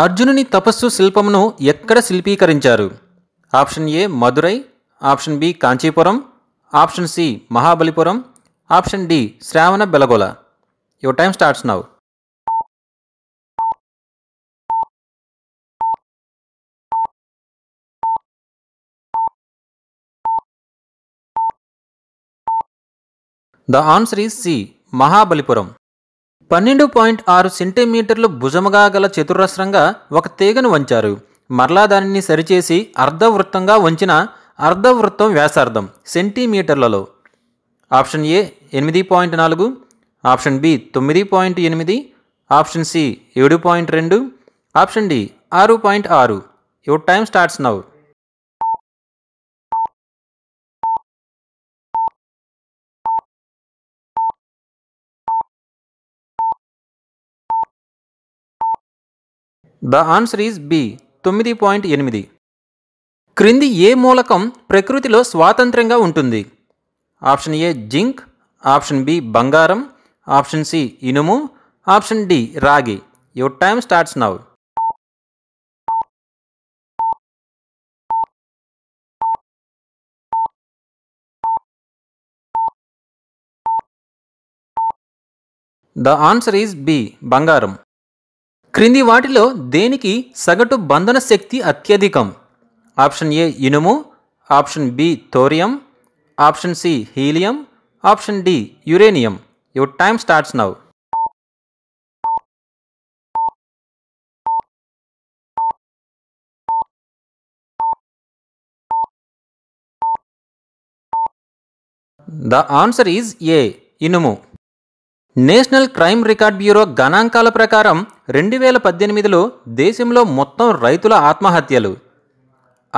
అర్జునుని తపస్సు శిల్పమును ఎక్కడ శిల్పీకరించారు option A Madurai option B Kanchipuram option C Mahabalipuram option D Shravana Belagola your time starts now the answer is C Mahabalipuram పన్నెండు పాయింట్ ఆరు సెంటీమీటర్లు భుజముగా గల చతురస్రంగా ఒక తీగను వంచారు మరలా దానిని సరిచేసి అర్ధవృత్తంగా వంచిన అర్ధవృత్తం వ్యాసార్థం సెంటీమీటర్లలో ఆప్షన్ ఏ ఎనిమిది పాయింట్ నాలుగు ఆప్షన్ బి తొమ్మిది పాయింట్ ఎనిమిది ఆప్షన్ సి ఏడు పాయింట్ రెండు ఆప్షన్ డి ఆరు పాయింట్ ఆరు your time starts now the answer is B తొమ్మిది పాయింట్ ఎనిమిది క్రింది ఏ మూలకం ప్రకృతిలో స్వాతంత్రంగా ఉంటుంది option A zinc option B బంగారం ఆప్షన్ సి ఇనుము ఆప్షన్ డి రాగి your time starts now the answer is B బంగారం క్రింది వాటిలో దేనికి సగటు బంధన శక్తి అత్యధికం ఆప్షన్ ఏ ఇనుము option B thorium option C helium option D uranium your time starts now the answer is A ఇనుము నేషనల్ క్రైమ్ రికార్డ్ బ్యూరో గణాంకాల ప్రకారం రెండు వేల పద్దెనిమిదిలో దేశంలో మొత్తం రైతుల ఆత్మహత్యలు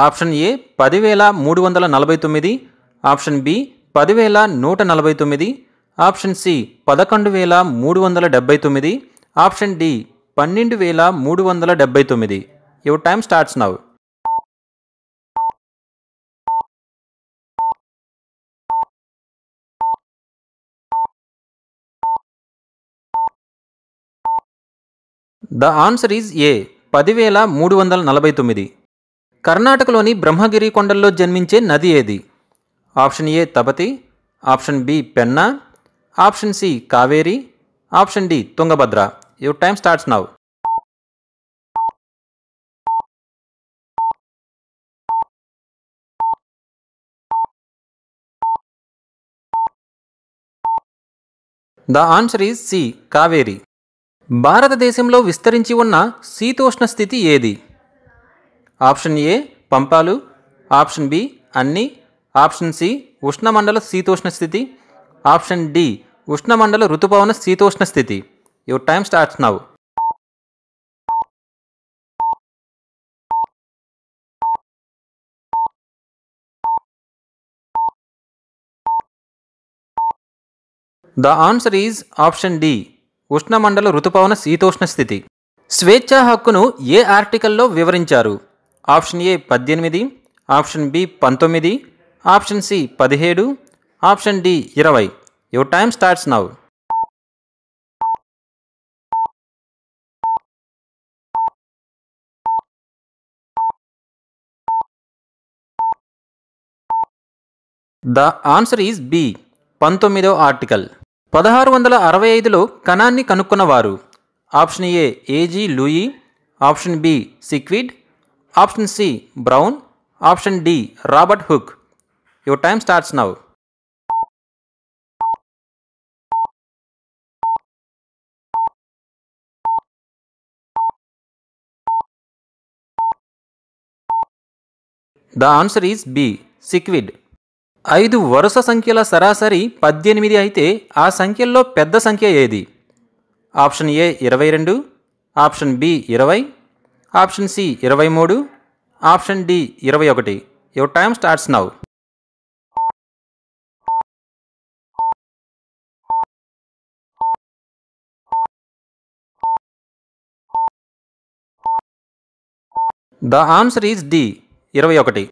ఆప్షన్ ఏ పదివేల మూడు వందల నలభై తొమ్మిది ఆప్షన్ బి పదివేల నూట నలభై తొమ్మిది ఆప్షన్ సి పదకొండు వేల మూడు వందల డెబ్బై తొమ్మిది ఆప్షన్ డి పన్నెండు వేల మూడు వందల డెబ్బై తొమ్మిది your time starts now the answer is A పదివేల మూడు వందల నలభై తొమ్మిది కర్ణాటకలోని బ్రహ్మగిరి కొండల్లో జన్మించే నది ఏది option A Tapati option B Penna option C Kaveri option D Tungabhadra your time starts now the answer is C Kaveri భారతదేశంలో విస్తరించి ఉన్న శీతోష్ణ స్థితి ఏది ఆప్షన్ ఏ పంపాలు ఆప్షన్ బి అన్ని ఆప్షన్ సి ఉష్ణమండల శీతోష్ణ స్థితి ఆప్షన్ డి ఉష్ణమండల ఋతుపవన శీతోష్ణ స్థితి your time starts now the answer is option D ఉష్ణమండల ఋతుపవన శీతోష్ణ స్థితి స్వేచ్ఛా హక్కును ఏ ఆర్టికల్లో వివరించారు ఆప్షన్ ఏ పద్దెనిమిది ఆప్షన్ బి పంతొమ్మిది ఆప్షన్ సి పదిహేడు ఆప్షన్ డి ఇరవై your time starts now the answer is B పంతొమ్మిదో ఆర్టికల్ పదహారు వందల అరవై ఐదులో కణాన్ని కనుక్కున్నవారు ఆప్షన్ ఏ ఏజీ లూయి ఆప్షన్ బి సిక్విడ్ option C brown option D Robert Hooke your time starts now the answer is B సిక్విడ్ ఐదు వరుస సంఖ్యల సరాసరి పద్దెనిమిది అయితే ఆ సంఖ్యల్లో పెద్ద సంఖ్య ఏది ఆప్షన్ ఏ ఇరవై రెండు ఆప్షన్ బి ఇరవై ఆప్షన్ సి ఇరవై మూడు ఆప్షన్ డి ఇరవై ఒకటి your time starts now the answer is D ఇరవై ఒకటి